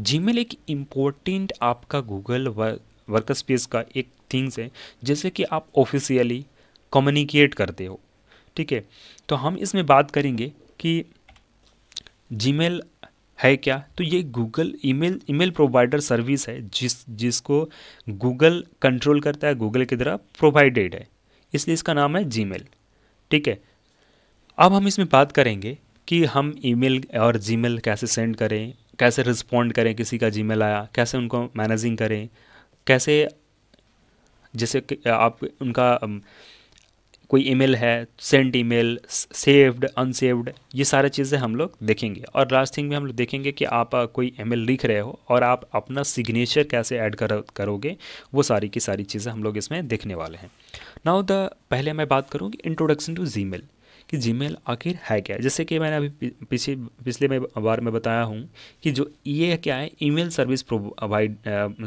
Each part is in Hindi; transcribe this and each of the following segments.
जीमेल एक इम्पोर्टेंट आपका गूगल वर्क स्पेस का एक थिंग्स है जैसे कि आप ऑफिशियली कम्युनिकेट करते हो ठीक है तो हम इसमें बात करेंगे कि जीमेल है क्या तो ये Google email email provider service है जिस जिसको गूगल कंट्रोल करता है गूगल की तरह प्रोवाइडेड है इसलिए इसका नाम है जीमेल ठीक है अब हम इसमें बात करेंगे कि हम ईमेल और जीमेल कैसे सेंड करें कैसे रिस्पॉन्ड करें किसी का जी आया कैसे उनको मैनेजिंग करें कैसे जैसे आप उनका कोई ईमेल है सेंट ईमेल सेव्ड अनसेव्ड ये सारे चीज़ें हम लोग देखेंगे और लास्ट थिंग में हम लोग देखेंगे कि आप कोई ईमेल लिख रहे हो और आप अपना सिग्नेचर कैसे ऐड कर करोगे वो सारी की सारी चीज़ें हम लोग इसमें देखने वाले हैं नाउ द पहले मैं बात करूँगी इंट्रोडक्शन टू जी कि जीमेल आखिर है क्या जैसे कि मैंने अभी पिछले पिछले में बार में बताया हूँ कि जो ये क्या है ईमेल सर्विस प्रोवाइड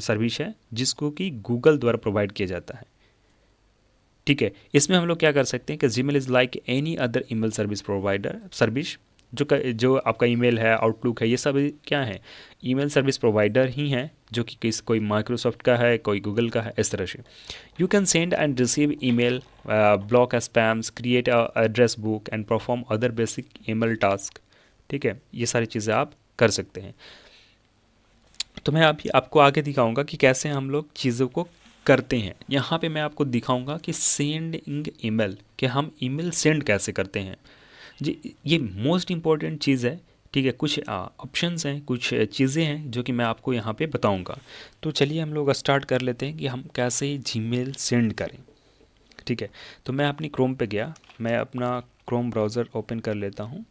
सर्विस है जिसको कि गूगल द्वारा प्रोवाइड किया जाता है ठीक है इसमें हम लोग क्या कर सकते हैं कि Gmail is like any other email service provider service जो जो आपका ईमेल है आउटलुक है ये सब क्या है ईमेल सर्विस प्रोवाइडर ही हैं जो कि किस कोई माइक्रोसॉफ्ट का है कोई गूगल का है इस तरह से you can send and receive email block spams create address book and perform other basic email task ठीक है ये सारी चीज़ें आप कर सकते हैं तो मैं अभी आपको आगे दिखाऊंगा कि कैसे हम लोग चीज़ों को करते हैं यहाँ पे मैं आपको दिखाऊंगा कि सेंडिंग ईमेल कि हम ईमेल सेंड कैसे करते हैं जी ये मोस्ट इम्पॉर्टेंट चीज़ है ठीक है कुछ ऑप्शंस हैं कुछ चीज़ें हैं जो कि मैं आपको यहाँ पे बताऊँगा तो चलिए हम लोग स्टार्ट कर लेते हैं कि हम कैसे जीमेल सेंड करें ठीक है तो मैं अपनी क्रोम पे गया मैं अपना क्रोम ब्राउज़र ओपन कर लेता हूँ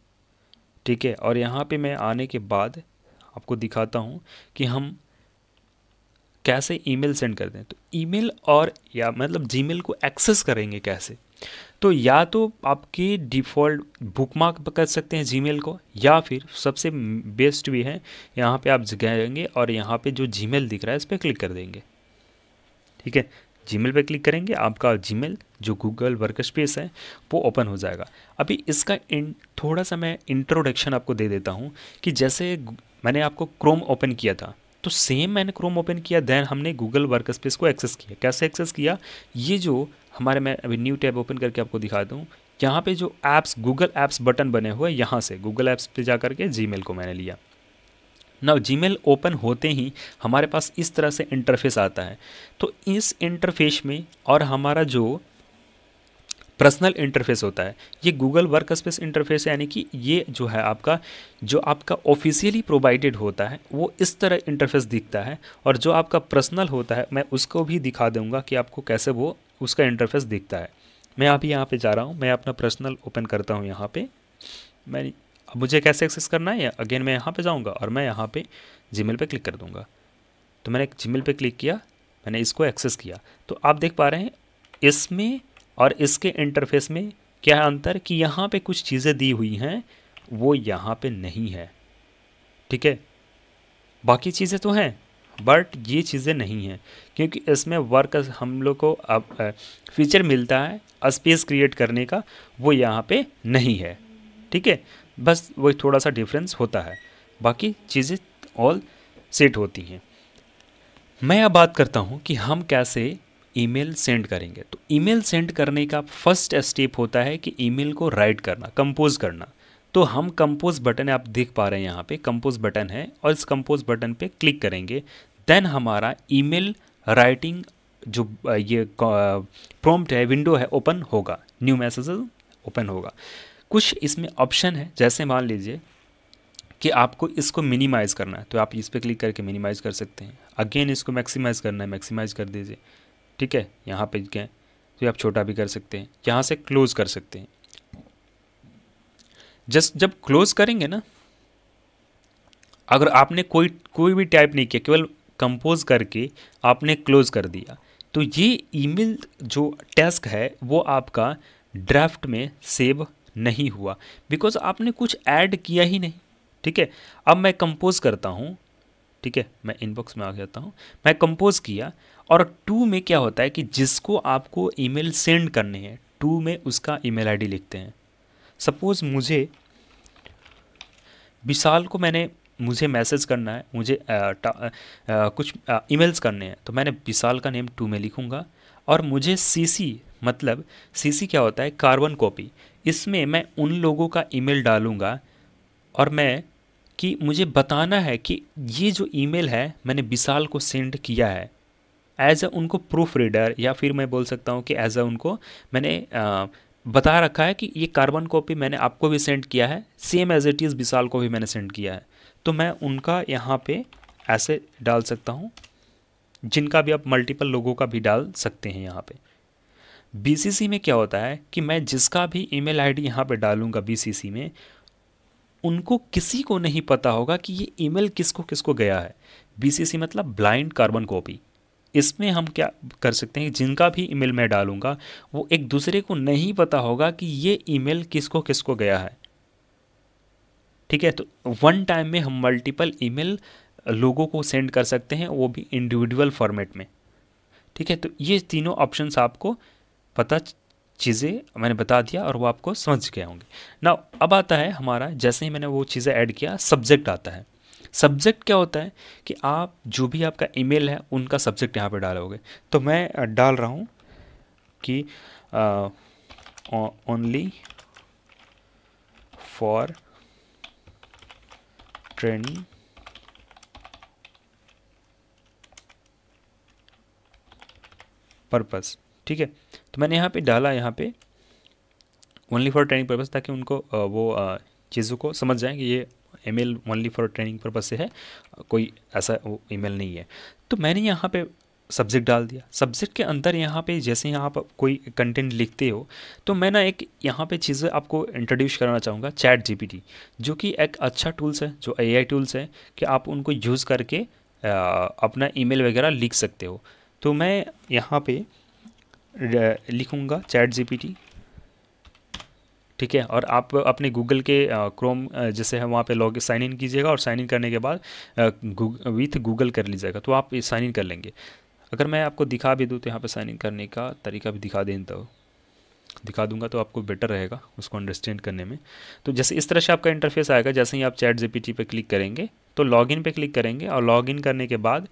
ठीक है और यहाँ पे मैं आने के बाद आपको दिखाता हूँ कि हम कैसे ईमेल सेंड करते हैं तो ईमेल और या मतलब जीमेल को एक्सेस करेंगे कैसे तो या तो आपकी डिफ़ॉल्ट बुक मार्क कर सकते हैं जीमेल को या फिर सबसे बेस्ट भी है यहाँ पे आप जाएंगे और यहाँ पे जो जीमेल दिख रहा है इस पर क्लिक कर देंगे ठीक है जीमेल पे क्लिक करेंगे आपका जीमेल जो गूगल वर्क स्पेस है वो ओपन हो जाएगा अभी इसका इन थोड़ा सा मैं इंट्रोडक्शन आपको दे देता हूँ कि जैसे मैंने आपको क्रोम ओपन किया था तो सेम मैंने क्रोम ओपन किया देन हमने गूगल वर्क स्पेस को एक्सेस किया कैसे एक्सेस किया ये जो हमारे मैं अभी न्यू टैब ओपन करके आपको दिखा दूँ यहाँ पे जो ऐप्स गूगल ऐप्स बटन बने हुए यहाँ से गूगल ऐप्स पे जा करके जी को मैंने लिया ना जीमेल ओपन होते ही हमारे पास इस तरह से इंटरफेस आता है तो इस इंटरफेस में और हमारा जो पर्सनल इंटरफेस होता है ये गूगल वर्क स्पेस इंटरफेस यानी कि ये जो है आपका जो आपका ऑफिशियली प्रोवाइडेड होता है वो इस तरह इंटरफेस दिखता है और जो आपका पर्सनल होता है मैं उसको भी दिखा दूंगा कि आपको कैसे वो उसका इंटरफेस दिखता है मैं अभी यहाँ पे जा रहा हूँ मैं अपना पर्सनल ओपन करता हूँ यहाँ पे मैं अब मुझे कैसे एक्सेस करना है अगेन मैं यहाँ पे जाऊँगा और मैं यहाँ पे जीमेल पे क्लिक कर दूँगा तो मैंने जीमेल पे क्लिक किया मैंने इसको एक्सेस किया तो आप देख पा रहे हैं इसमें और इसके इंटरफेस में क्या अंतर कि यहाँ पर कुछ चीज़ें दी हुई हैं वो यहाँ पर नहीं है ठीक है बाकी चीज़ें तो हैं बट ये चीज़ें नहीं हैं क्योंकि इसमें वर्क हम लोग को अब फीचर मिलता है स्पेस क्रिएट करने का वो यहाँ पे नहीं है ठीक है बस वही थोड़ा सा डिफरेंस होता है बाकी चीज़ें ऑल सेट होती हैं मैं अब बात करता हूँ कि हम कैसे ईमेल सेंड करेंगे तो ईमेल सेंड करने का फर्स्ट स्टेप होता है कि ईमेल को राइट करना कंपोज करना तो हम कंपोज बटन आप देख पा रहे हैं यहाँ पे कंपोज बटन है और इस कंपोज बटन पे क्लिक करेंगे देन हमारा ईमेल राइटिंग जो ये प्रॉम्प्ट है विंडो है ओपन होगा न्यू मैसेज ओपन होगा कुछ इसमें ऑप्शन है जैसे मान लीजिए कि आपको इसको मिनिमाइज़ करना है तो आप इस पर क्लिक करके मिनिमाइज़ कर सकते हैं अगेन इसको मैक्सिमाइज़ करना है मैक्सिमाइज़ कर दीजिए ठीक है यहाँ पे गए तो आप छोटा भी कर सकते हैं यहाँ से क्लोज़ कर सकते हैं जस्ट जब क्लोज करेंगे ना अगर आपने कोई कोई भी टाइप नहीं किया केवल कंपोज करके आपने क्लोज कर दिया तो ये ईमेल जो टेस्क है वो आपका ड्राफ्ट में सेव नहीं हुआ बिकॉज आपने कुछ ऐड किया ही नहीं ठीक है अब मैं कंपोज करता हूँ ठीक है मैं इनबॉक्स में आ जाता हूँ मैं कंपोज किया और टू में क्या होता है कि जिसको आपको ईमेल सेंड करने हैं टू में उसका ईमेल आईडी लिखते हैं सपोज़ मुझे विशाल को मैंने मुझे मैसेज करना है मुझे आ, आ, आ, कुछ ईमेल्स करने हैं तो मैंने विशाल का नेम टू में लिखूँगा और मुझे सीसी मतलब सीसी क्या होता है कार्बन कॉपी इसमें मैं उन लोगों का ईमेल डालूँगा और मैं कि मुझे बताना है कि ये जो ईमेल है मैंने विशाल को सेंड किया है एज अ उनको प्रूफ रीडर या फिर मैं बोल सकता हूँ कि एज अ उनको मैंने बता रखा है कि ये कार्बन कॉपी मैंने आपको भी सेंड किया है same as it is Vishal को भी मैंने सेंड किया है तो मैं उनका यहाँ पे ऐसे डाल सकता हूँ जिनका भी आप मल्टीपल लोगों का भी डाल सकते हैं यहाँ पे बी में क्या होता है कि मैं जिसका भी ई मेल आई डी यहाँ पर डालूँगा बी में उनको किसी को नहीं पता होगा कि ये ईमेल किसको किसको गया है बी मतलब ब्लाइंड कार्बन कॉपी इसमें हम क्या कर सकते हैं जिनका भी ईमेल मैं डालूँगा वो एक दूसरे को नहीं पता होगा कि ये ईमेल किसको किसको गया है ठीक है तो वन टाइम में हम मल्टीपल ईमेल लोगों को सेंड कर सकते हैं वो भी इंडिविजुअल फॉर्मेट में ठीक है तो ये तीनों ऑप्शंस आपको पता चीज़ें मैंने बता दिया और वो आपको समझ गए होंगे ना अब आता है हमारा जैसे ही मैंने वो चीज़ें ऐड किया सब्जेक्ट आता है सब्जेक्ट क्या होता है कि आप जो भी आपका ईमेल है उनका सब्जेक्ट यहाँ पे डालोगे तो मैं डाल रहा हूँ कि ओनली फॉर ट्रेनिंग पर्पस ठीक है तो मैंने यहाँ पे डाला यहाँ पे ओनली फॉर ट्रेनिंग पर्पस ताकि उनको वो चीज़ों को समझ जाएं कि ये email only for training purpose से है कोई ऐसा ईमेल नहीं है तो मैंने यहाँ पे सब्जेक्ट डाल दिया सब्जेक्ट के अंदर यहाँ पे जैसे यहाँ आप कोई कंटेंट लिखते हो तो मैं ना एक यहाँ पे चीज़ें आपको इंट्रोड्यूस कराना चाहूँगा चैट जीपीटी जो कि एक अच्छा टूल्स है जो एआई टूल्स है कि आप उनको यूज़ करके आ, अपना ईमेल वगैरह लिख सकते हो तो मैं यहाँ पे लिखूँगा चैट जीपीटी ठीक है और आप अपने गूगल के क्रोम जैसे है वहाँ पे लॉग साइन इन कीजिएगा और साइन इन करने के बाद विथ गूगल कर लीजिएगा तो आप साइन इन कर लेंगे अगर मैं आपको दिखा भी दूँ तो यहाँ पे साइन इन करने का तरीका भी दिखा दें तो दिखा दूंगा तो आपको बेटर रहेगा उसको अंडरस्टैंड करने में तो जैसे इस तरह से आपका इंटरफेस आएगा जैसे ही आप चैट जीपीटी पे क्लिक करेंगे तो लॉगिन पे क्लिक करेंगे और लॉगिन करने के बाद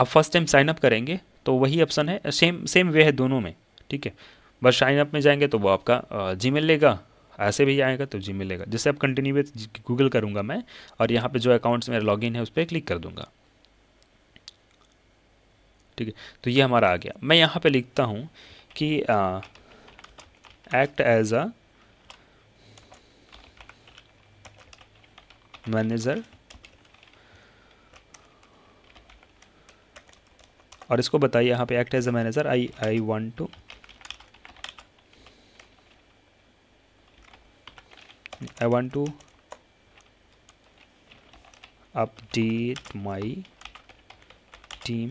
आप फर्स्ट टाइम साइनअप करेंगे तो वही ऑप्शन है सेम सेम वे है दोनों में ठीक है बस साइन अप में जाएंगे तो वो आपका जी मेल लेगा ऐसे भी आएगा तो जी मेल लेगा जिससे आप कंटिन्यू गूगल करूँगा मैं और यहाँ पर जो अकाउंट्स मेरा इन है उस पर क्लिक कर दूँगा ठीक है तो ये हमारा आ गया मैं यहाँ पे लिखता हूँ कि एक्ट एज अ मैनेजर और इसको बताइए यहाँ पे act as a manager I I want to I want to update my team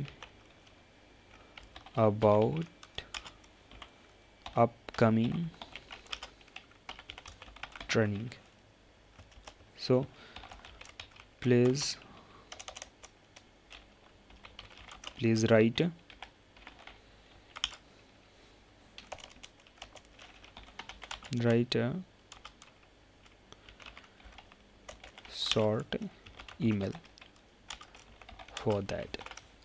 about upcoming training so please please write write short email for that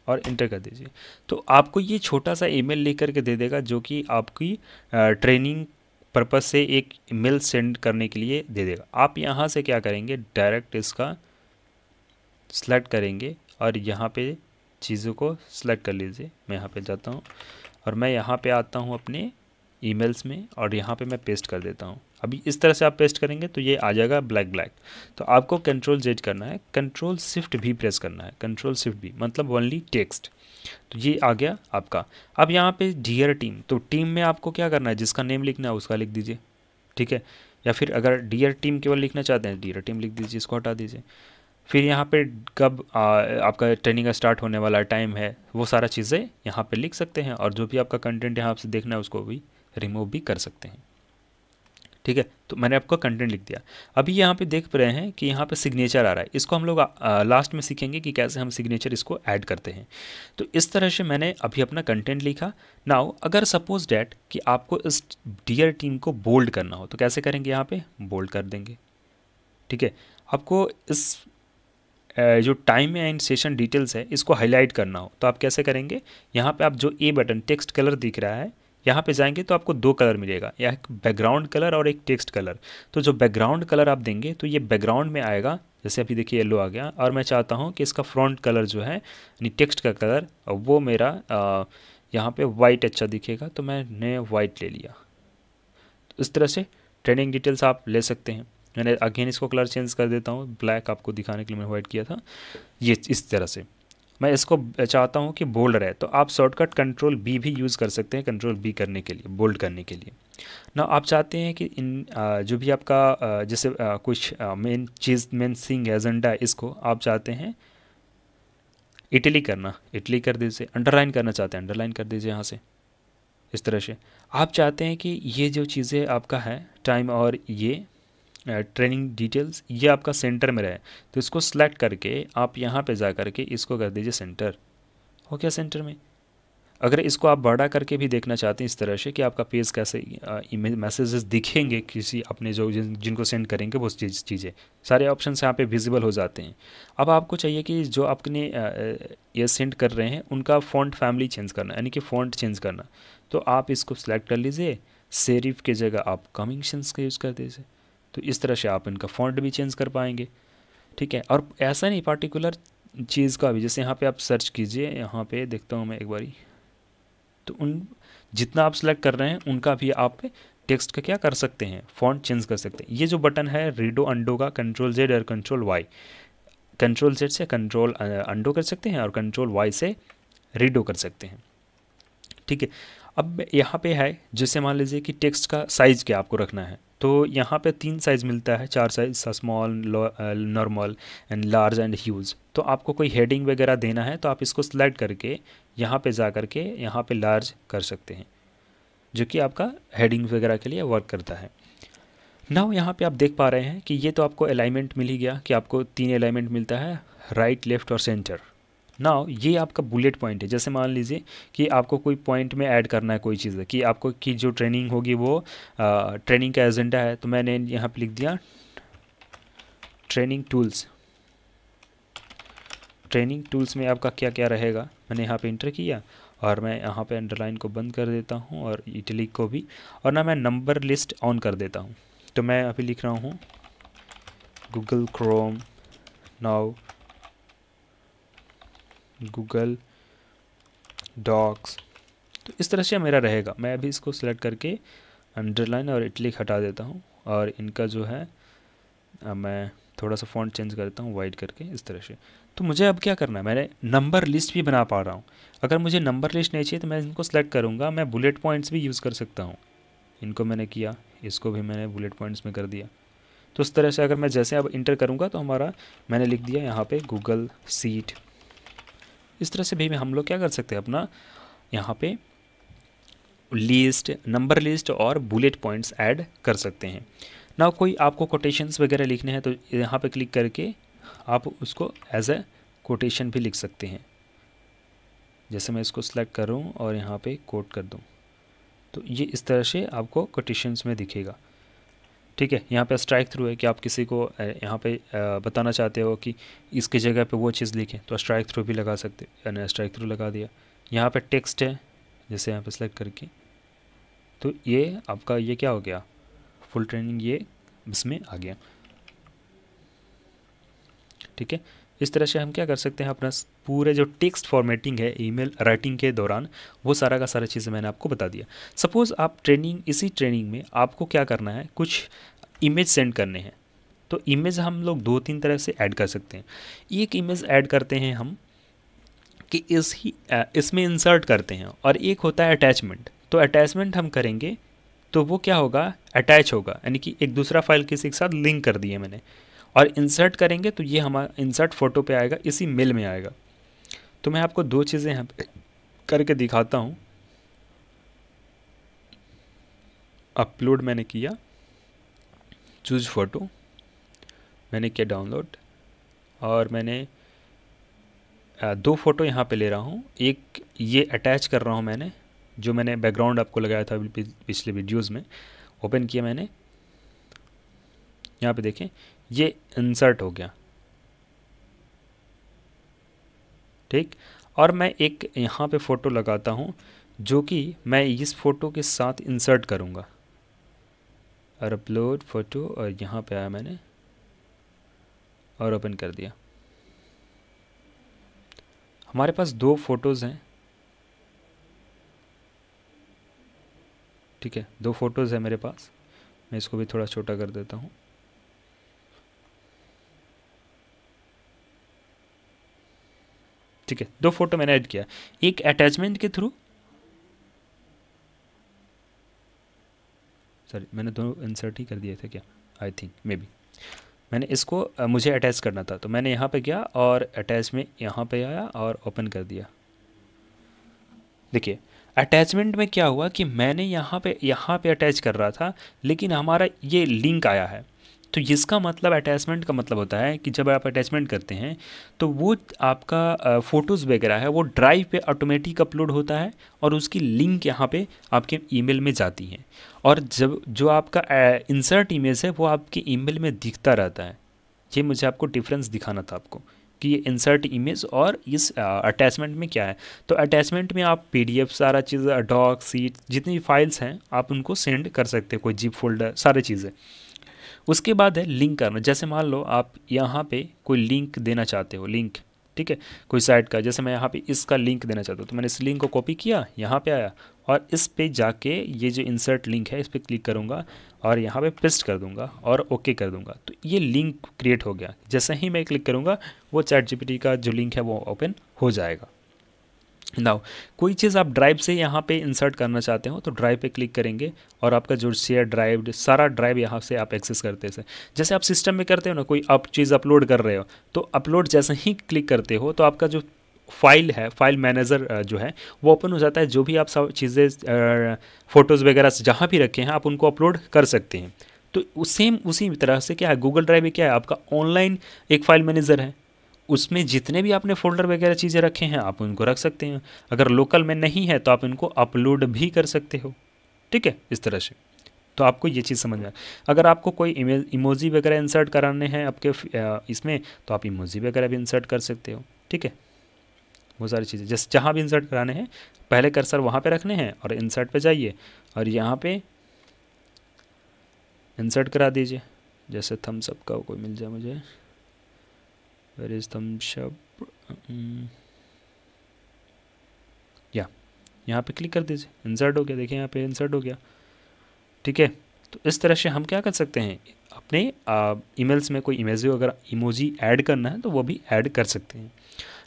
और इंटर कर दीजिए तो आपको ये छोटा सा ईमेल लिख करके दे देगा जो कि आपकी ट्रेनिंग पर्पज़ से एक मेल सेंड करने के लिए दे देगा आप यहाँ से क्या करेंगे डायरेक्ट इसका सेलेक्ट करेंगे और यहाँ पे चीज़ों को सेलेक्ट कर लीजिए मैं यहाँ पे जाता हूँ और मैं यहाँ पे आता हूँ अपने ईमेल्स में और यहाँ पे मैं पेस्ट कर देता हूँ अभी इस तरह से आप पेस्ट करेंगे तो ये आ जाएगा ब्लैक ब्लैक तो आपको कंट्रोल जेड करना है कंट्रोल शिफ्ट भी प्रेस करना है कंट्रोल शिफ्ट भी मतलब ओनली टेक्स्ट तो ये आ गया आपका अब यहाँ पे डियर टीम तो टीम में आपको क्या करना है जिसका नेम लिखना है उसका लिख दीजिए ठीक है या फिर अगर डियर टीम केवल लिखना चाहते हैं डियर टीम लिख दीजिए इसको हटा दीजिए फिर यहाँ पे कब आ, आपका ट्रेनिंग स्टार्ट होने वाला टाइम है वो सारा चीज़ें यहाँ पे लिख सकते हैं और जो भी आपका कंटेंट यहाँ आपसे देखना है उसको भी रिमूव भी कर सकते हैं ठीक है तो मैंने आपका कंटेंट लिख दिया अभी यहाँ पे देख रहे हैं कि यहाँ पे सिग्नेचर आ रहा है इसको हम लोग लास्ट में सीखेंगे कि कैसे हम सिग्नेचर इसको ऐड करते हैं तो इस तरह से मैंने अभी अपना कंटेंट लिखा नाउ अगर सपोज डैट कि आपको इस डियर टीम को बोल्ड करना हो तो कैसे करेंगे यहाँ पर बोल्ड कर देंगे ठीक है आपको इस जो टाइम एंड सेशन डिटेल्स है इसको हाईलाइट करना हो तो आप कैसे करेंगे यहाँ पे आप जो ए बटन टेक्स्ट कलर दिख रहा है यहाँ पे जाएंगे तो आपको दो कलर मिलेगा या एक बैकग्राउंड कलर और एक टेक्स्ट कलर तो जो बैकग्राउंड कलर आप देंगे तो ये बैकग्राउंड में आएगा जैसे अभी देखिए येलो आ गया और मैं चाहता हूँ कि इसका फ्रंट कलर जो है यानी टेक्स्ट का कलर वो मेरा यहाँ पे वाइट अच्छा दिखेगा तो मैंने वाइट ले लिया तो इस तरह से ट्रेनिंग डिटेल्स आप ले सकते हैं मैंने अगेन इसको कलर चेंज कर देता हूँ ब्लैक आपको दिखाने के लिए मैंने वाइट किया था ये इस तरह से मैं इसको चाहता हूँ कि बोल्ड रहे तो आप शॉर्टकट कंट्रोल बी भी यूज़ कर सकते हैं कंट्रोल बी करने के लिए बोल्ड करने के लिए ना आप चाहते हैं कि इन जो भी आपका जैसे कुछ मेन चीज़ मेन सिंग एजेंडा इसको आप चाहते हैं इटली करना इटली कर दीजिए अंडरलाइन करना चाहते हैं अंडरलाइन कर दीजिए यहाँ से इस तरह से आप चाहते हैं कि ये जो चीज़ें आपका है टाइम और ये ट्रेनिंग डिटेल्स ये आपका सेंटर में रहे तो इसको सेलेक्ट करके आप यहाँ पे जा करके इसको कर दीजिए सेंटर हो क्या सेंटर में अगर इसको आप बड़ा करके भी देखना चाहते हैं इस तरह से कि आपका पेज कैसे इमेज मैसेजेस दिखेंगे किसी अपने जो जिन, जिनको सेंड करेंगे वो चीज़ चीज़ें सारे ऑप्शन यहाँ पे विजिबल हो जाते हैं अब आपको चाहिए कि जो आपने ये सेंड कर रहे हैं उनका फ़ॉन्ट फैमिली चेंज करना यानी कि फ़ॉन्ट चेंज करना तो आप इसको सेलेक्ट कर लीजिए सेरिफ की जगह आप कमिंग सेंस का यूज़ कर दीजिए तो इस तरह से आप इनका फॉन्ट भी चेंज कर पाएंगे ठीक है और ऐसा नहीं पार्टिकुलर चीज़ का भी जैसे यहाँ पे आप सर्च कीजिए यहाँ पे देखता हूँ मैं एक बारी तो उन जितना आप सेलेक्ट कर रहे हैं उनका भी आप टेक्स्ट का क्या कर सकते हैं फॉन्ट चेंज कर सकते हैं ये जो बटन है रीडो अंडो का कंट्रोल जेड और कंट्रोल वाई कंट्रोल जेड से कंट्रोल अंडो कर सकते हैं और कंट्रोल वाई से रीडो कर सकते हैं ठीक है अब यहाँ पे है जैसे मान लीजिए कि टेक्स्ट का साइज़ क्या आपको रखना है तो यहाँ पे तीन साइज़ मिलता है चार size small normal and large and huge तो आपको कोई हेडिंग वगैरह देना है तो आप इसको सिलेक्ट करके यहाँ पे जा करके यहाँ पे लार्ज कर सकते हैं जो कि आपका हेडिंग वगैरह के लिए वर्क करता है नाउ यहाँ पे आप देख पा रहे हैं कि ये तो आपको अलाइनमेंट मिल ही गया कि आपको तीन अलाइनमेंट मिलता है राइट लेफ़्ट और सेंटर नाउ ये आपका बुलेट पॉइंट है जैसे मान लीजिए कि आपको कोई पॉइंट में ऐड करना है कोई चीज़ है कि आपको की जो ट्रेनिंग होगी वो आ, ट्रेनिंग का एजेंडा है तो मैंने यहाँ पर लिख दिया ट्रेनिंग टूल्स ट्रेनिंग टूल्स में आपका क्या क्या रहेगा मैंने यहाँ पे इंटर किया और मैं यहाँ पे अंडरलाइन को बंद कर देता हूँ और इटली को भी और ना मैं नंबर लिस्ट ऑन कर देता हूँ तो मैं अभी लिख रहा हूँ Google Chrome now Google Docs तो इस तरह से मेरा रहेगा मैं अभी इसको सिलेक्ट करके अंडरलाइन और इटली हटा देता हूँ और इनका जो है मैं थोड़ा सा फ़ॉन्ट चेंज करता हूँ वाइट करके इस तरह से तो मुझे अब क्या करना है मैंने नंबर लिस्ट भी बना पा रहा हूँ अगर मुझे नंबर लिस्ट नहीं चाहिए तो मैं इनको सेलेक्ट करूँगा मैं बुलेट पॉइंट्स भी यूज़ कर सकता हूँ इनको मैंने किया इसको भी मैंने बुलेट पॉइंट्स में कर दिया तो उस तरह से अगर मैं जैसे अब इंटर करूँगा तो हमारा मैंने लिख दिया यहाँ पर गूगल सीट इस तरह से भी हम लोग क्या कर सकते हैं अपना यहाँ पे लिस्ट नंबर लिस्ट और बुलेट पॉइंट्स ऐड कर सकते हैं ना कोई आपको कोटेशंस वगैरह लिखने हैं तो यहाँ पे क्लिक करके आप उसको एज ए कोटेशन भी लिख सकते हैं जैसे मैं इसको सिलेक्ट करूँ और यहाँ पे कोट कर दूँ तो ये इस तरह से आपको कोटेशंस में दिखेगा ठीक है यहाँ पे स्ट्राइक थ्रू है कि आप किसी को यहाँ पे बताना चाहते हो कि इसकी जगह पे वो चीज़ लिखें तो स्ट्राइक थ्रू भी लगा सकते यानी स्ट्राइक थ्रू लगा दिया यहाँ पे टेक्स्ट है जैसे यहाँ पे सेलेक्ट करके तो ये आपका ये क्या हो गया फुल ट्रेनिंग ये इसमें आ गया ठीक है इस तरह से हम क्या कर सकते हैं अपना पूरे जो टेक्स्ट फॉर्मेटिंग है ईमेल राइटिंग के दौरान वो सारा का सारा चीज़ें मैंने आपको बता दिया सपोज़ आप ट्रेनिंग इसी ट्रेनिंग में आपको क्या करना है कुछ इमेज सेंड करने हैं तो इमेज हम लोग दो तीन तरह से ऐड कर सकते हैं एक इमेज ऐड करते हैं हम कि इस ही इसमें इंसर्ट करते हैं और एक होता है अटैचमेंट तो अटैचमेंट हम करेंगे तो वो क्या होगा अटैच होगा यानी कि एक दूसरा फाइल किसी के साथ लिंक कर दिए मैंने और इंसर्ट करेंगे तो ये हमारा इंसर्ट फ़ोटो पे आएगा इसी मेल में आएगा तो मैं आपको दो चीज़ें यहाँ पे करके दिखाता हूँ अपलोड मैंने किया चूज फ़ोटो मैंने किया डाउनलोड और मैंने दो फ़ोटो यहाँ पे ले रहा हूँ एक ये अटैच कर रहा हूँ मैंने जो मैंने बैकग्राउंड आपको लगाया था पिछले वीडियोज़ में ओपन किया मैंने यहाँ पे देखें ये इंसर्ट हो गया ठीक और मैं एक यहाँ पे फ़ोटो लगाता हूँ जो कि मैं इस फ़ोटो के साथ इंसर्ट करूँगा और अपलोड फ़ोटो और यहाँ पे आया मैंने और ओपन कर दिया हमारे पास दो फ़ोटोज़ हैं ठीक है दो फ़ोटोज़ हैं मेरे पास मैं इसको भी थोड़ा छोटा कर देता हूँ ठीक है दो फोटो मैंने ऐड किया एक अटैचमेंट के थ्रू सॉरी मैंने दोनों इंसर्ट ही कर दिए थे क्या आई थिंक मे बी मैंने इसको मुझे अटैच करना था तो मैंने यहाँ पे गया और अटैच में यहाँ पे आया और ओपन कर दिया देखिए अटैचमेंट में क्या हुआ कि मैंने यहाँ पे यहाँ पे अटैच कर रहा था लेकिन हमारा ये लिंक आया है तो इसका मतलब अटैचमेंट का मतलब होता है कि जब आप अटैचमेंट करते हैं तो वो आपका फ़ोटोज़ वगैरह है वो ड्राइव पे ऑटोमेटिक अपलोड होता है और उसकी लिंक यहाँ पे आपके ईमेल में जाती है और जब जो आपका इंसर्ट इमेज है वो आपके ईमेल में दिखता रहता है ये मुझे आपको डिफरेंस दिखाना था आपको कि ये इंसर्ट इमेज और इस अटैचमेंट में क्या है तो अटैचमेंट में आप पी सारा चीज़ डॉक सीट जितनी फाइल्स हैं आप उनको सेंड कर सकते हैं कोई जिप फोल्डर सारी चीज़ें उसके बाद है लिंक करना जैसे मान लो आप यहाँ पे कोई लिंक देना चाहते हो लिंक ठीक है कोई साइट का जैसे मैं यहाँ पे इसका लिंक देना चाहता हूँ तो मैंने इस लिंक को कॉपी किया यहाँ पे आया और इस पे जाके ये जो इंसर्ट लिंक है इस पर क्लिक करूँगा और यहाँ पे पेस्ट कर दूँगा और ओके कर दूँगा तो ये लिंक क्रिएट हो गया जैसे ही मैं क्लिक करूँगा वो चैट जी का जो लिंक है वो ओपन हो जाएगा नाउ कोई चीज़ आप ड्राइव से यहाँ पे इंसर्ट करना चाहते हो तो ड्राइव पे क्लिक करेंगे और आपका जो शेयर ड्राइव सारा ड्राइव यहाँ से आप एक्सेस करते हैं जैसे आप सिस्टम में करते हो ना कोई आप चीज़ अपलोड कर रहे हो तो अपलोड जैसे ही क्लिक करते हो तो आपका जो फाइल है फाइल मैनेजर जो है वो ओपन हो जाता है जो भी आप सब चीज़ें फ़ोटोज़ वगैरह जहाँ भी रखे हैं आप उनको अपलोड कर सकते हैं तो सेम उसी तरह से क्या है गूगल ड्राइव में क्या है आपका ऑनलाइन एक फाइल मैनेजर है उसमें जितने भी आपने फोल्डर वगैरह चीज़ें रखे हैं आप उनको रख सकते हैं अगर लोकल में नहीं है तो आप इनको अपलोड भी कर सकते हो ठीक है इस तरह से तो आपको ये चीज़ समझ में अगर आपको कोई इमोजी वगैरह इंसर्ट कराने हैं आपके इसमें तो आप इमोजी वगैरह भी इंसर्ट कर सकते हो ठीक है बहुत सारी चीज़ें जैसे जहाँ भी इंसर्ट कराने हैं पहले कर्सर वहाँ पे रखने हैं और इंसर्ट पे जाइए और यहाँ पे इंसर्ट करा दीजिए जैसे थम्स अप का कोई मिल जाए मुझे where is thumbs mm. या यहाँ पे क्लिक कर दीजिए इंसर्ट हो गया देखिए यहाँ पे इंसर्ट हो गया ठीक है तो इस तरह से हम क्या कर सकते हैं अपने ईमेल्स में कोई इमेज अगर इमोजी ऐड करना है तो वो भी ऐड कर सकते हैं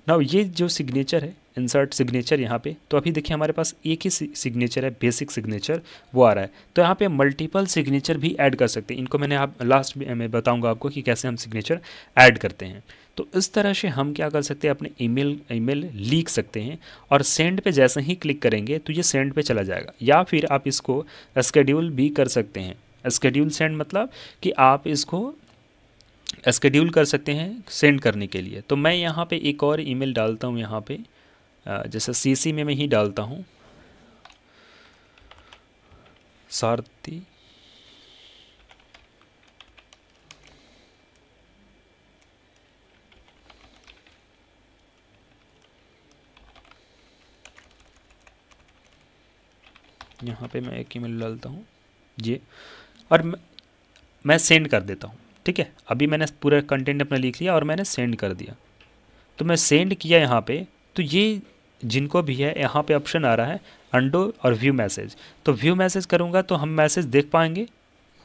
ना ये जो सिग्नेचर है इंसर्ट सिग्नेचर यहाँ पे तो अभी देखिए हमारे पास एक ही सिग्नेचर है बेसिक सिग्नेचर वो आ रहा है तो यहाँ पे मल्टीपल सिग्नेचर भी ऐड कर सकते हैं इनको मैंने आप लास्ट में बताऊँगा आपको कि कैसे हम सिग्नेचर ऐड करते हैं तो इस तरह से हम क्या कर सकते हैं अपने ईमेल ईमेल लिख सकते हैं और सेंड पे जैसे ही क्लिक करेंगे तो ये सेंड पे चला जाएगा या फिर आप इसको स्केड्यूल भी कर सकते हैं स्केड्यूल सेंड मतलब कि आप इसको स्केड्यूल कर सकते हैं सेंड करने के लिए तो मैं यहाँ पर एक और ई डालता हूँ यहाँ पर जैसे सी में मैं ही डालता हूँ सारती यहाँ पे मैं एक ईमेल डालता हूँ जी और मैं सेंड कर देता हूँ ठीक है अभी मैंने पूरा कंटेंट अपना लिख लिया और मैंने सेंड कर दिया तो मैं सेंड किया यहाँ पे तो ये जिनको भी है यहाँ पे ऑप्शन आ रहा है अंडो और व्यू मैसेज तो व्यू मैसेज करूँगा तो हम मैसेज देख पाएंगे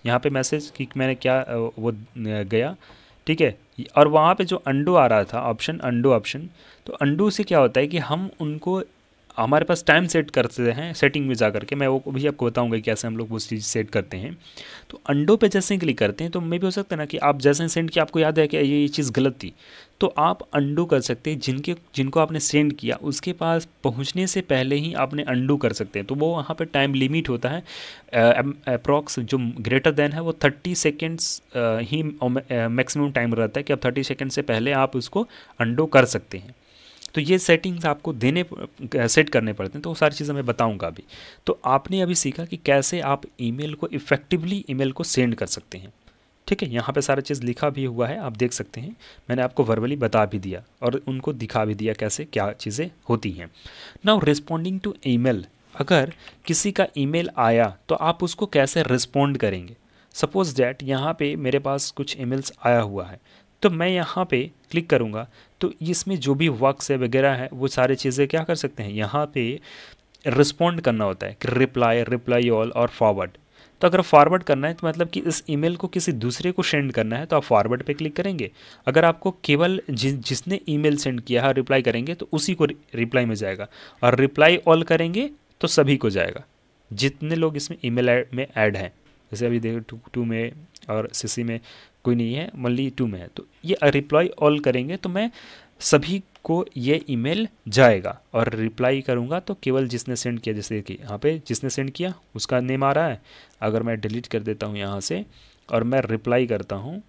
यहाँ पे मैसेज कि मैंने क्या वो गया ठीक है और वहाँ पे जो अंडो आ रहा था ऑप्शन अंडो ऑप्शन तो अंडो से क्या होता है कि हम उनको हमारे पास टाइम सेट करते हैं सेटिंग में जा करके मैं वो भी आपको बताऊंगा कैसे हम लोग वो चीज़ सेट करते हैं तो अंडों पे जैसे क्लिक करते हैं तो मे भी हो सकता है ना कि आप जैसे सेंड किया आपको याद है कि ये ये चीज़ गलत थी तो आप अंडू कर सकते हैं जिनके जिनको आपने सेंड किया उसके पास पहुँचने से पहले ही आपने अंडू कर सकते हैं तो वो वहाँ पर टाइम लिमिट होता है अप्रॉक्स जो ग्रेटर देन है वो थर्टी सेकेंड्स ही मैक्सिमम टाइम रहता है कि आप थर्टी सेकेंड से पहले आप उसको अंडो कर सकते हैं तो ये सेटिंग्स आपको देने सेट करने पड़ते हैं तो वो सारी चीज़ें मैं बताऊंगा अभी तो आपने अभी सीखा कि कैसे आप ईमेल को इफ़ेक्टिवली ईमेल को सेंड कर सकते हैं ठीक है यहाँ पे सारा चीज़ लिखा भी हुआ है आप देख सकते हैं मैंने आपको वर्बली बता भी दिया और उनको दिखा भी दिया कैसे क्या चीज़ें होती हैं नाउ रिस्पॉन्डिंग टू ई अगर किसी का ई आया तो आप उसको कैसे रिस्पॉन्ड करेंगे सपोज़ डैट यहाँ पर मेरे पास कुछ ई आया हुआ है तो मैं यहाँ पे क्लिक करूँगा तो इसमें जो भी वर्क्स है वगैरह है वो सारी चीज़ें क्या कर सकते हैं यहाँ पे रिस्पॉन्ड करना होता है कि रिप्लाई रिप्लाई ऑल और फॉरवर्ड तो अगर फॉरवर्ड करना है तो मतलब कि इस ईमेल को किसी दूसरे को सेंड करना है तो आप फॉरवर्ड पे क्लिक करेंगे अगर आपको केवल जि, जिसने ईमेल सेंड किया है रिप्लाई करेंगे तो उसी को रिप्लाई में जाएगा और रिप्लाई ऑल करेंगे तो सभी को जाएगा जितने लोग इसमें ईमेल में ऐड हैं जैसे अभी देखो टू, टू में और सीसी में कोई नहीं है मल्ली टू में है तो ये रिप्लाई ऑल करेंगे तो मैं सभी को ये ईमेल जाएगा और रिप्लाई करूँगा तो केवल जिसने सेंड किया जैसे कि यहाँ पे जिसने सेंड किया उसका नेम आ रहा है अगर मैं डिलीट कर देता हूँ यहाँ से और मैं रिप्लाई करता हूँ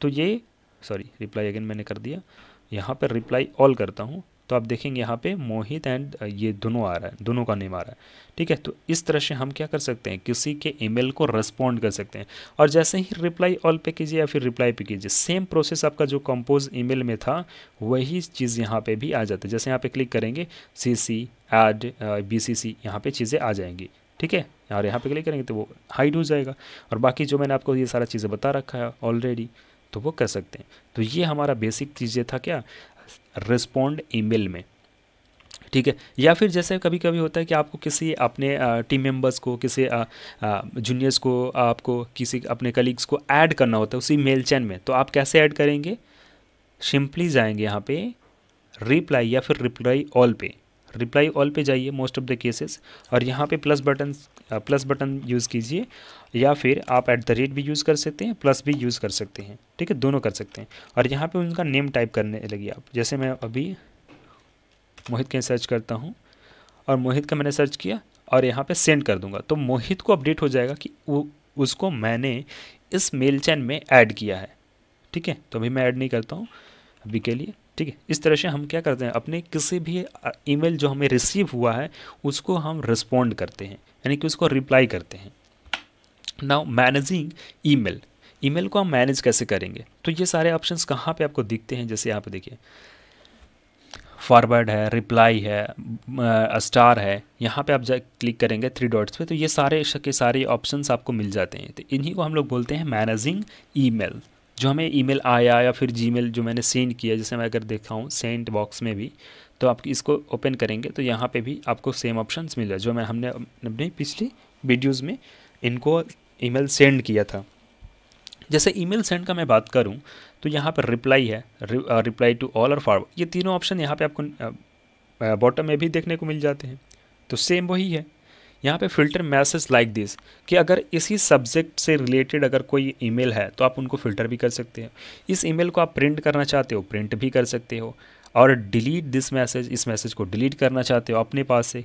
तो ये सॉरी रिप्लाई अगेन मैंने कर दिया यहाँ पर रिप्लाई ऑल करता हूँ तो आप देखेंगे यहाँ पे मोहित एंड uh, ये दोनों आ रहा है दोनों का नेम आ रहा है ठीक है तो इस तरह से हम क्या कर सकते हैं किसी के ईमेल को रेस्पॉन्ड कर सकते हैं और जैसे ही रिप्लाई ऑल पे कीजिए या फिर रिप्लाई पे कीजिए सेम प्रोसेस आपका जो कंपोज ईमेल में था वही चीज़ यहाँ पे भी आ जाती है जैसे यहाँ पे क्लिक करेंगे सी सी एड बी सी सी यहाँ पर चीज़ें आ जाएंगी ठीक है और यहाँ पर क्लिक करेंगे तो वो हाइड हो जाएगा और बाकी जो मैंने आपको ये सारा चीज़ें बता रखा है ऑलरेडी तो वो कर सकते हैं तो ये हमारा बेसिक चीज़ें था क्या रिस्पोंड ईमेल में ठीक है या फिर जैसे कभी कभी होता है कि आपको किसी अपने टीम मेंबर्स को किसी जूनियर्स को आपको किसी अपने कलीग्स को ऐड करना होता है उसी मेल चैन में तो आप कैसे ऐड करेंगे सिंपली जाएंगे यहाँ पे रिप्लाई या फिर रिप्लाई ऑल पे रिप्लाई ऑल पे जाइए मोस्ट ऑफ द केसेस और यहाँ पे plus button plus button use कीजिए या फिर आप एट द रेट भी यूज़ कर सकते हैं प्लस भी यूज़ कर सकते हैं ठीक है दोनों कर सकते हैं और यहाँ पे उनका नेम टाइप करने लगी आप जैसे मैं अभी मोहित कहीं सर्च करता हूँ और मोहित का मैंने सर्च किया और यहाँ पे सेंड कर दूंगा तो मोहित को अपडेट हो जाएगा कि वो उसको मैंने इस मेल चैन में ऐड किया है ठीक है तो अभी मैं ऐड नहीं करता हूँ अभी के लिए ठीक है इस तरह से हम क्या करते हैं अपने किसी भी ईमेल जो हमें रिसीव हुआ है उसको हम रिस्पॉन्ड करते हैं यानी कि उसको रिप्लाई करते हैं नाउ मैनेजिंग ईमेल ईमेल को हम मैनेज कैसे करेंगे तो ये सारे ऑप्शंस कहाँ पे आपको दिखते हैं जैसे आप देखिए फॉरवर्ड है रिप्लाई है स्टार है यहाँ पे आप जा क्लिक करेंगे थ्री डॉट्स पे तो ये सारे के सारे ऑप्शंस आपको मिल जाते हैं तो इन्हीं को हम लोग बोलते हैं मैनेजिंग ईमेल जो हमें ईमेल आया या फिर जीमेल जो मैंने सेंड किया जैसे मैं अगर देखा हूँ सेंड बॉक्स में भी तो आप इसको ओपन करेंगे तो यहाँ पे भी आपको सेम ऑप्शंस जाए जो मैं हमने अपने पिछली वीडियोज़ में इनको ईमेल सेंड किया था जैसे ईमेल सेंड का मैं बात करूं तो यहाँ पर रिप्लाई है रिप्लाई टू ऑल और फॉरवर्ड ये तीनों ऑप्शन यहाँ पे आपको बॉटम uh, uh, में भी देखने को मिल जाते हैं तो सेम वही है यहाँ पे फ़िल्टर मैसेज लाइक दिस कि अगर इसी सब्जेक्ट से रिलेटेड अगर कोई ईमेल है तो आप उनको फ़िल्टर भी कर सकते हो इस ईमेल को आप प्रिंट करना चाहते हो प्रिंट भी कर सकते हो और डिलीट दिस मैसेज इस मैसेज को डिलीट करना चाहते हो अपने पास से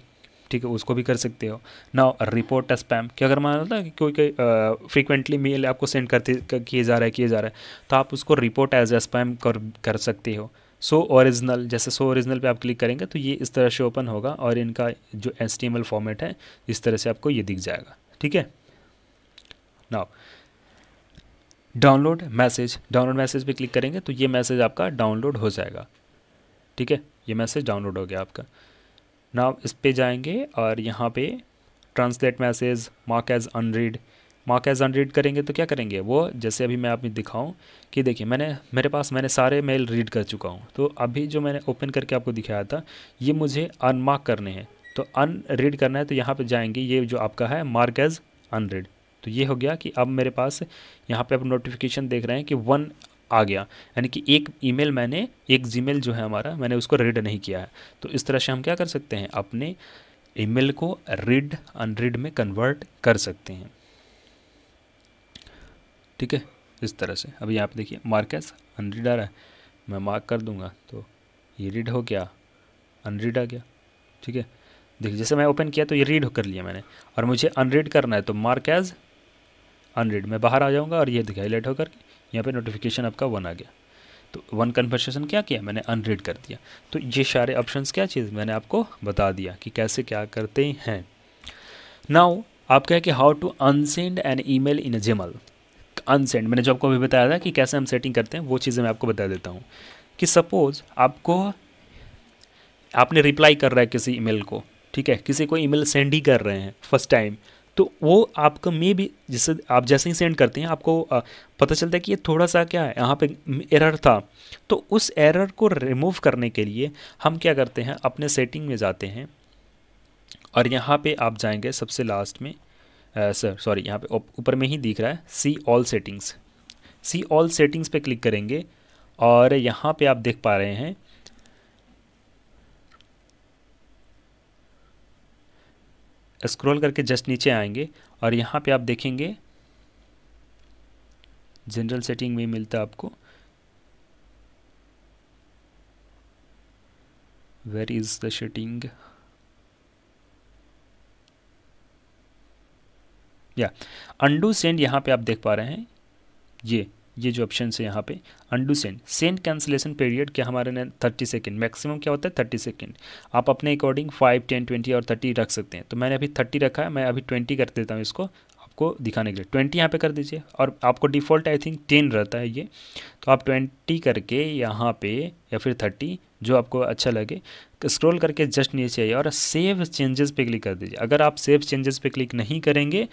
ठीक है उसको भी कर सकते हो ना रिपोर्ट स्पैम कि अगर मान लो कि कोई कोई फ्रीक्वेंटली मेल आपको सेंड करते किए जा रहा है किए जा रहा है तो आप उसको रिपोर्ट एज ए स्पैम कर कर सकते हो सो ओरिजिनल जैसे सो ओरिजिनल पे आप क्लिक करेंगे तो ये इस तरह से ओपन होगा और इनका जो एल फॉर्मेट है इस तरह से आपको ये दिख जाएगा ठीक है now download message download message पे क्लिक करेंगे तो ये मैसेज आपका डाउनलोड हो जाएगा ठीक है ये मैसेज डाउनलोड हो गया आपका नाउ इस पर जाएंगे और यहाँ पे translate message mark as unread mark as unread करेंगे तो क्या करेंगे वो जैसे अभी मैं आप दिखाऊँ कि देखिए मैंने मेरे पास मैंने सारे मेल रीड कर चुका हूँ तो अभी जो मैंने ओपन करके आपको दिखाया था ये मुझे अनमार्क करने हैं तो अन रीड करना है तो यहाँ पर जाएंगे ये जो आपका है मार्क एज अनरीड तो ये हो गया कि अब मेरे पास यहाँ पर आप नोटिफिकेशन देख रहे हैं कि वन आ गया यानी कि एक ईमेल मैंने एक जीमेल जो है हमारा मैंने उसको रीड नहीं किया है तो इस तरह से हम क्या कर सकते हैं अपने ईमेल को रीड अनरीड में कन्वर्ट कर सकते हैं ठीक है इस तरह से अभी आप देखिए मार्केस अनरीड आ रहा है मैं मार्क कर दूंगा तो ये रीड हो गया अनरीड आ गया ठीक है देखिए जैसे मैं ओपन किया तो ये रीड कर लिया मैंने और मुझे अनरीड करना है तो मार्क एज अनरीड मैं बाहर आ जाऊँगा और ये दिखाई लेट होकर यहाँ पर नोटिफिकेशन आपका वन आ गया तो वन कन्वर्सेशन क्या किया मैंने अनरीड कर दिया तो ये सारे ऑप्शन क्या चीज़ मैंने आपको बता दिया कि कैसे क्या करते हैं नाउ आप कहें कि how to unsend an email in Gmail unsend मैंने जो आपको अभी बताया था कि कैसे हम सेटिंग करते हैं वो चीज़ें मैं आपको बता देता हूँ कि सपोज़ आपको आपने रिप्लाई कर रहा है किसी ईमेल को ठीक है किसी को ईमेल सेंड ही कर रहे हैं फर्स्ट टाइम तो वो आपका मे भी जैसे आप जैसे ही सेंड करते हैं आपको पता चलता है कि ये थोड़ा सा क्या है यहाँ पे एरर था तो उस एरर को रिमूव करने के लिए हम क्या करते हैं अपने सेटिंग में जाते हैं और यहाँ पे आप जाएंगे सबसे लास्ट में सर uh, सॉरी यहाँ पे ऊपर में ही दिख रहा है see all settings see all settings पे क्लिक करेंगे और यहाँ पे आप देख पा रहे हैं स्क्रॉल करके जस्ट नीचे आएंगे और यहाँ पे आप देखेंगे जनरल सेटिंग में मिलता है आपको वेर इज़ द सेटिंग या अंडू सेंड यहाँ पे आप देख पा रहे हैं ये ये जो ऑप्शन है यहाँ पे undo send send cancellation period क्या हमारे ने थर्टी सेकेंड मैक्सिमम क्या होता है थर्टी सेकेंड आप अपने अकॉर्डिंग फाइव टेन ट्वेंटी और थर्टी रख सकते हैं तो मैंने अभी थर्टी रखा है मैं अभी ट्वेंटी कर देता हूँ इसको आपको दिखाने के लिए ट्वेंटी यहाँ पे कर दीजिए और आपको डिफ़ॉल्ट आई थिंक टेन रहता है ये तो आप ट्वेंटी करके यहाँ पे या फिर थर्टी जो आपको अच्छा लगे स्क्रॉल करके जस्ट नीचे आइए और सेव चेंजेस पे क्लिक कर दीजिए अगर आप सेव चेंजेस पे क्लिक नहीं करेंगे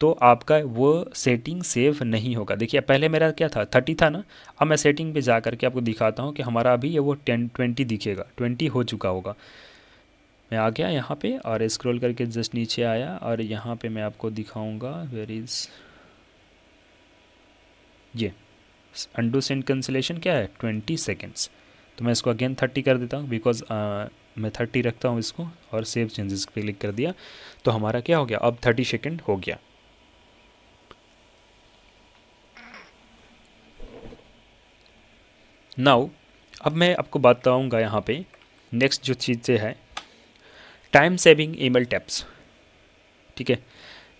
तो आपका वो सेटिंग सेव नहीं होगा देखिए पहले मेरा क्या था थर्टी था ना अब मैं सेटिंग पे जा करके आपको दिखाता हूँ कि हमारा अभी ये वो टेन ट्वेंटी दिखेगा ट्वेंटी हो चुका होगा मैं आ गया यहाँ पे और स्क्रॉल करके जस्ट नीचे आया और यहाँ पे मैं आपको दिखाऊँगा वेर इज़ ये अंडू सेंड कंसलेशन क्या है ट्वेंटी सेकेंड्स तो मैं इसको अगेन थर्टी कर देता हूँ बिकॉज uh, मैं थर्टी रखता हूँ इसको और सेव चेंजेस पे क्लिक कर दिया तो हमारा क्या हो गया अब थर्टी सेकेंड हो गया नाउ अब मैं आपको बताऊँगा यहाँ पे नेक्स्ट जो चीज़ें है टाइम सेविंग ईमेल टिप्स ठीक है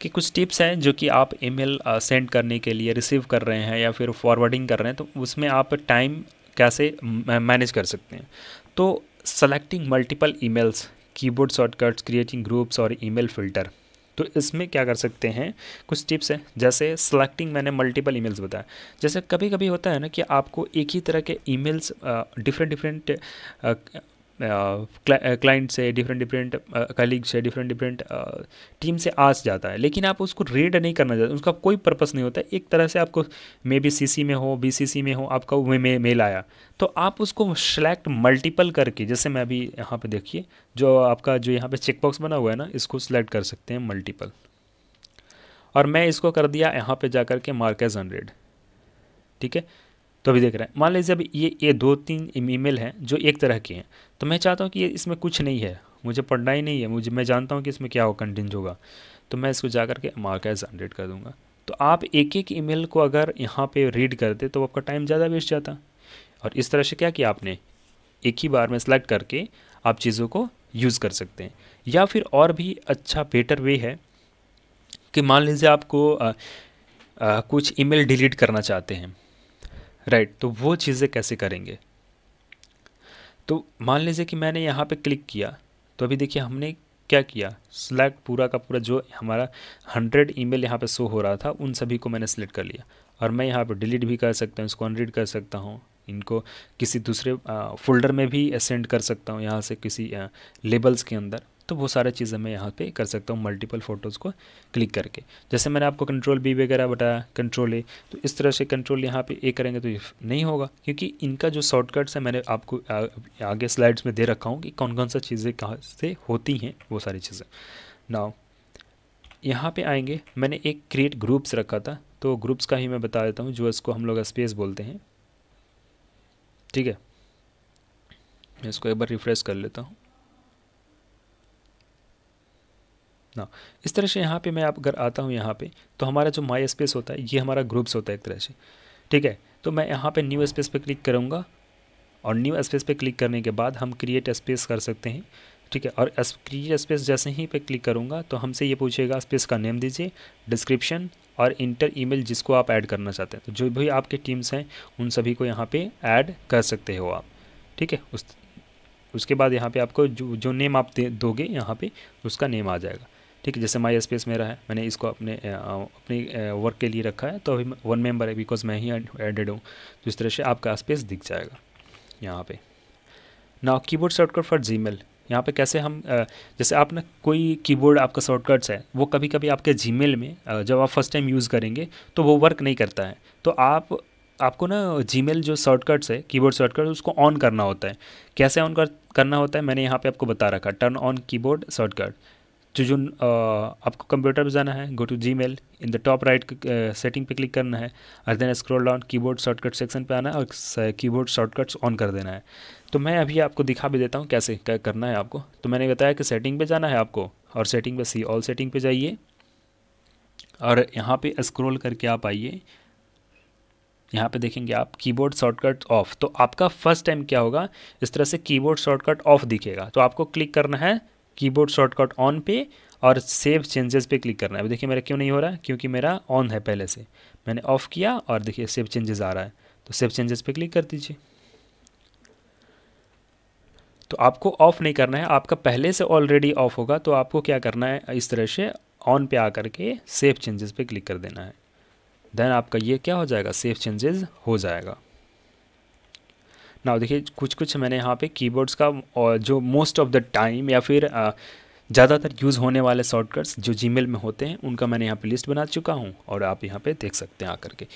कि कुछ टिप्स हैं जो कि आप ईमेल सेंड uh, करने के लिए रिसीव कर रहे हैं या फिर फॉरवर्डिंग कर रहे हैं तो उसमें आप टाइम कैसे मैनेज कर सकते हैं तो selecting multiple emails keyboard shortcuts creating groups और ईमेल फिल्टर तो इसमें क्या कर सकते हैं कुछ टिप्स हैं जैसे सेलेक्टिंग मैंने मल्टीपल ईमेल्स बताया जैसे कभी कभी होता है ना कि आपको एक ही तरह के ईमेल्स डिफरेंट डिफरेंट क्लाइंट से डिफरेंट डिफरेंट कलीग से डिफरेंट डिफरेंट टीम से आस जाता है लेकिन आप उसको रीड नहीं करना चाहते उसका कोई पर्पस नहीं होता एक तरह से आपको मे बी सी में हो बी में हो आपका वे मे मेल आया तो आप उसको सेलेक्ट मल्टीपल करके जैसे मैं अभी यहाँ पे देखिए जो आपका जो यहाँ पे चेकबॉक्स बना हुआ है ना इसको सिलेक्ट कर सकते हैं मल्टीपल और मैं इसको कर दिया यहाँ पे जा कर के मार्केज हंड्रेड ठीक है तो अभी देख रहे हैं मान लीजिए अभी ये ये दो तीन ईमेल हैं जो एक तरह के हैं तो मैं चाहता हूँ कि ये इसमें कुछ नहीं है मुझे पढ़ना ही नहीं है मुझे मैं जानता हूँ कि इसमें क्या हो कंटेंट होगा तो मैं इसको जा करके मार्क एज हंड्रेड कर दूँगा तो आप एक एक ई को अगर यहाँ पर रीड करते तो आपका टाइम ज़्यादा वेस्ट जाता और इस तरह से क्या किया आपने एक ही बार में सेलेक्ट करके आप चीज़ों को यूज़ कर सकते हैं या फिर और भी अच्छा बेटर वे है कि मान लीजिए आपको आ, आ, कुछ ईमेल डिलीट करना चाहते हैं राइट right, तो वो चीज़ें कैसे करेंगे तो मान लीजिए कि मैंने यहाँ पे क्लिक किया तो अभी देखिए हमने क्या किया सिलेक्ट पूरा का पूरा जो हमारा हंड्रेड ईमेल यहाँ पे शो हो रहा था उन सभी को मैंने सेलेक्ट कर लिया और मैं यहाँ पे डिलीट भी कर सकता हूँ इसको अनरीड कर सकता हूँ इनको किसी दूसरे फोल्डर में भी सेंड कर सकता हूँ यहाँ से किसी लेबल्स के अंदर तो वो सारा चीज़ें मैं यहाँ पे कर सकता हूँ मल्टीपल फ़ोटोज़ को क्लिक करके जैसे मैंने आपको कंट्रोल बी वगैरह बताया कंट्रोल ए तो इस तरह से कंट्रोल यहाँ पे ए करेंगे तो नहीं होगा क्योंकि इनका जो शॉर्टकट्स है मैंने आपको आ, आगे स्लाइड्स में दे रखा हूँ कि कौन कौन सा चीज़ें कहाँ से होती हैं वो सारी चीज़ें नाव यहाँ पर आएंगे मैंने एक क्रिएट ग्रुप्स रखा था तो ग्रुप्स का ही मैं बता देता हूँ जो इसको हम लोग स्पेस बोलते हैं ठीक है मैं इसको एक बार रिफ़्रेश कर लेता हूँ ना इस तरह से यहाँ पे मैं आप अगर आता हूँ यहाँ पे तो हमारा जो माई स्पेस होता है ये हमारा ग्रुप्स होता है एक तरह से ठीक है तो मैं यहाँ पे न्यू स्पेस पे क्लिक करूँगा और न्यू स्पेस पे क्लिक करने के बाद हम क्रिएट स्पेस कर सकते हैं ठीक है और क्रिएट स्पेस जैसे ही पे क्लिक करूँगा तो हमसे ये पूछेगा स्पेस का नेम दीजिए डिस्क्रिप्शन और इंटर ईमेल जिसको आप ऐड करना चाहते हैं तो जो भी आपके टीम्स हैं उन सभी को यहाँ पे ऐड कर सकते हो आप ठीक है उस उसके बाद यहाँ पे आपको जो जो नेम आप दोगे यहाँ पे उसका नेम आ जाएगा ठीक है जैसे माई स्पेस मेरा है मैंने इसको अपने अपनी वर्क के लिए रखा है तो अभी वन मेंबर है बिकॉज मैं ही एडेड हूँ तो इस तरह से आपका स्पेस दिख जाएगा यहाँ पे ना keyboard shortcut for Gmail यहाँ पर कैसे हम जैसे आप ना कोई कीबोर्ड आपका शॉर्टकट्स है वो कभी कभी आपके मेल में जब आप फर्स्ट टाइम यूज़ करेंगे तो वो वर्क नहीं करता है तो आप आपको ना मेल जो शॉर्टकट्स है कीबोर्ड शॉर्टकट उसको ऑन करना होता है कैसे ऑन कर, करना होता है मैंने यहाँ पे आपको बता रखा टर्न ऑन कीबोर्ड शॉर्टकट तो जो जो आपको कंप्यूटर पर जाना है go to Gmail in the top right setting पे क्लिक करना है और then scroll down keyboard shortcut section पे आना है और कीबोर्ड शॉर्टकट्स ऑन कर देना है तो मैं अभी आपको दिखा भी देता हूँ कैसे क्या करना है आपको तो मैंने बताया कि सेटिंग पे जाना है आपको और सेटिंग पे सी ऑल सेटिंग पे जाइए और यहाँ पे स्क्रॉल करके आप आइए यहाँ पे देखेंगे आप कीबोर्ड शॉर्टकट ऑफ तो आपका फर्स्ट टाइम क्या होगा इस तरह से कीबोर्ड शॉर्टकट ऑफ दिखेगा तो आपको क्लिक करना है कीबोर्ड शॉर्टकट ऑन पे और सेव चेंजेस पे क्लिक करना है अब देखिए मेरा क्यों नहीं हो रहा है क्योंकि मेरा ऑन है पहले से मैंने ऑफ़ किया और देखिए सेव चेंजेस आ रहा है तो सेव चेंजेस पे क्लिक कर दीजिए तो आपको ऑफ़ नहीं करना है आपका पहले से ऑलरेडी ऑफ़ होगा तो आपको क्या करना है इस तरह से ऑन पे आ करके सेव चेंजेस पे क्लिक कर देना है देन आपका ये क्या हो जाएगा सेव चेंजेस हो जाएगा ना देखिए कुछ कुछ मैंने यहाँ पे कीबोर्ड्स का और जो मोस्ट ऑफ द टाइम या फिर ज़्यादातर यूज़ होने वाले शॉर्टकट्स जो जीमेल में होते हैं उनका मैंने यहाँ पे लिस्ट बना चुका हूँ और आप यहाँ पे देख सकते हैं आकर के